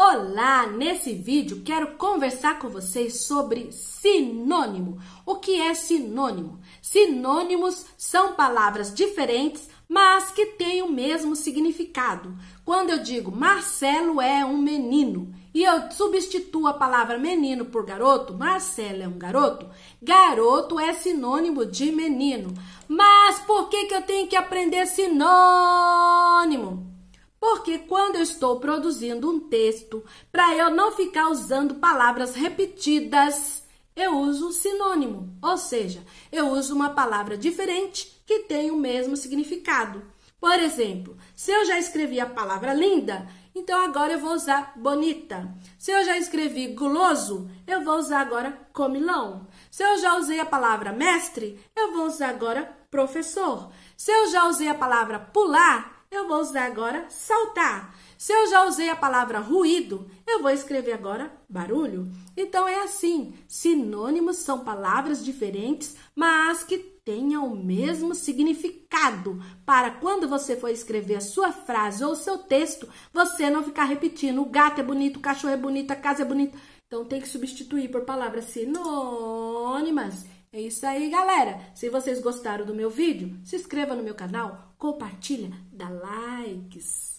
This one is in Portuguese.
Olá! Nesse vídeo quero conversar com vocês sobre sinônimo. O que é sinônimo? Sinônimos são palavras diferentes, mas que têm o mesmo significado. Quando eu digo Marcelo é um menino e eu substituo a palavra menino por garoto, Marcelo é um garoto, garoto é sinônimo de menino. Mas por que, que eu tenho que aprender sinônimo? Porque quando eu estou produzindo um texto, para eu não ficar usando palavras repetidas, eu uso um sinônimo, ou seja, eu uso uma palavra diferente que tem o mesmo significado. Por exemplo, se eu já escrevi a palavra linda, então agora eu vou usar bonita. Se eu já escrevi guloso, eu vou usar agora comilão. Se eu já usei a palavra mestre, eu vou usar agora professor. Se eu já usei a palavra pular, eu vou usar agora saltar. Se eu já usei a palavra ruído, eu vou escrever agora barulho. Então é assim: sinônimos são palavras diferentes, mas que tenham o mesmo significado, para quando você for escrever a sua frase ou o seu texto, você não ficar repetindo: o gato é bonito, o cachorro é bonito, a casa é bonita. Então tem que substituir por palavras sinônimas é isso aí, galera. Se vocês gostaram do meu vídeo, se inscreva no meu canal, compartilha, dá likes.